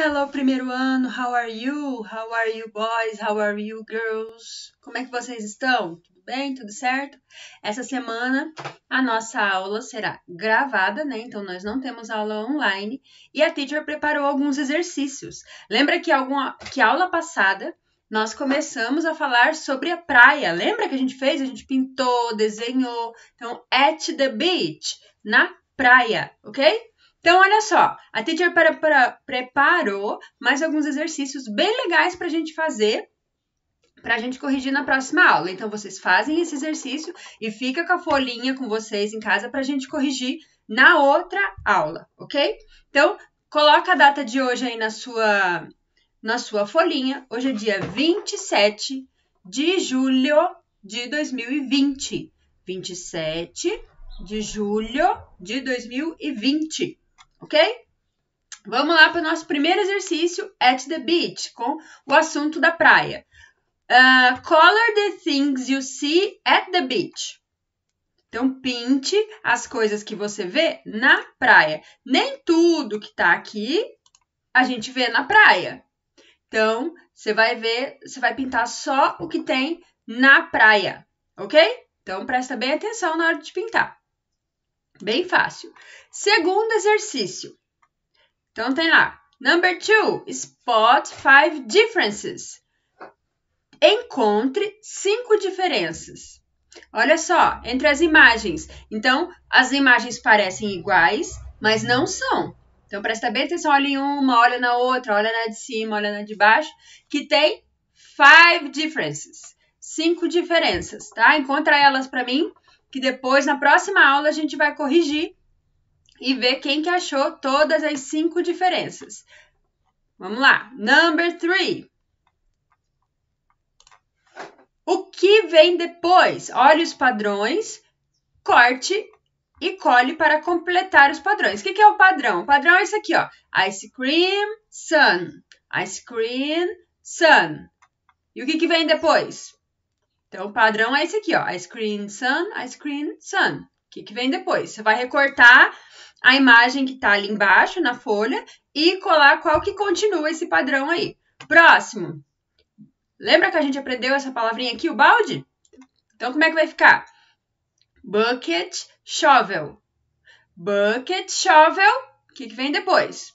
Hello, primeiro ano, how are you? How are you, boys? How are you, girls? Como é que vocês estão? Tudo bem? Tudo certo? Essa semana a nossa aula será gravada, né? Então nós não temos aula online e a teacher preparou alguns exercícios. Lembra que, alguma, que aula passada nós começamos a falar sobre a praia. Lembra que a gente fez? A gente pintou, desenhou. Então, at the beach, na praia, ok? Então, olha só, a teacher para, para, preparou mais alguns exercícios bem legais para a gente fazer, para a gente corrigir na próxima aula. Então, vocês fazem esse exercício e fica com a folhinha com vocês em casa para a gente corrigir na outra aula, ok? Então, coloca a data de hoje aí na sua, na sua folhinha. Hoje é dia 27 de julho de 2020. 27 de julho de 2020 ok? Vamos lá para o nosso primeiro exercício, at the beach, com o assunto da praia. Uh, color the things you see at the beach. Então, pinte as coisas que você vê na praia. Nem tudo que tá aqui a gente vê na praia. Então, você vai ver, você vai pintar só o que tem na praia, ok? Então, presta bem atenção na hora de pintar. Bem fácil. Segundo exercício. Então tem lá. Number two, spot five differences. Encontre cinco diferenças. Olha só, entre as imagens. Então, as imagens parecem iguais, mas não são. Então, presta bem atenção, olha em uma, olha na outra, olha na de cima, olha na de baixo, que tem five differences. Cinco diferenças, tá? Encontra elas para mim que depois, na próxima aula, a gente vai corrigir e ver quem que achou todas as cinco diferenças. Vamos lá. Number three. O que vem depois? Olhe os padrões, corte e cole para completar os padrões. O que, que é o padrão? O padrão é isso aqui, ó. Ice cream, sun. Ice cream, sun. E o que, que vem depois? Então, o padrão é esse aqui, ó. Ice cream sun, ice cream sun. O que, que vem depois? Você vai recortar a imagem que tá ali embaixo na folha e colar qual que continua esse padrão aí. Próximo. Lembra que a gente aprendeu essa palavrinha aqui, o balde? Então, como é que vai ficar? Bucket, shovel. Bucket, shovel. O que, que vem depois?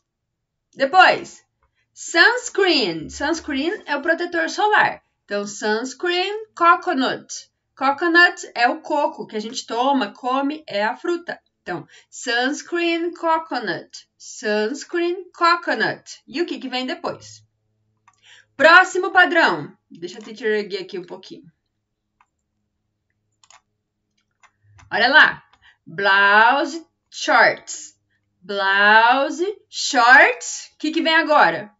Depois, sunscreen. Sunscreen é o protetor solar. Então, sunscreen, coconut. Coconut é o coco que a gente toma, come, é a fruta. Então, sunscreen, coconut. Sunscreen, coconut. E o que, que vem depois? Próximo padrão. Deixa eu te erguer aqui um pouquinho. Olha lá. Blouse shorts. Blouse shorts. O que, que vem agora?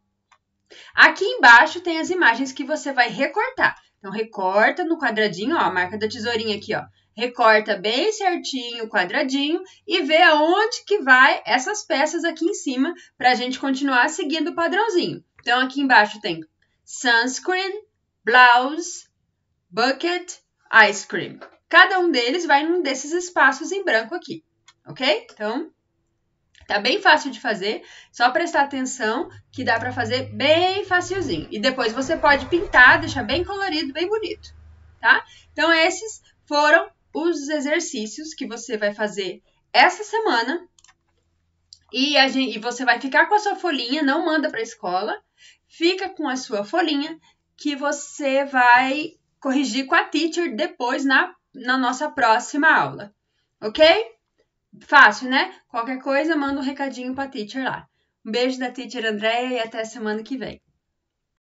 Aqui embaixo tem as imagens que você vai recortar. Então, recorta no quadradinho, ó, a marca da tesourinha aqui, ó. Recorta bem certinho o quadradinho e vê aonde que vai essas peças aqui em cima para a gente continuar seguindo o padrãozinho. Então, aqui embaixo tem sunscreen, blouse, bucket, ice cream. Cada um deles vai num desses espaços em branco aqui, ok? Então, Tá bem fácil de fazer, só prestar atenção que dá para fazer bem facilzinho. E depois você pode pintar, deixar bem colorido, bem bonito, tá? Então esses foram os exercícios que você vai fazer essa semana. E, gente, e você vai ficar com a sua folhinha, não manda para escola, fica com a sua folhinha que você vai corrigir com a teacher depois na, na nossa próxima aula, ok? Fácil, né? Qualquer coisa, manda um recadinho pra teacher lá. Um beijo da teacher Andréia e até semana que vem.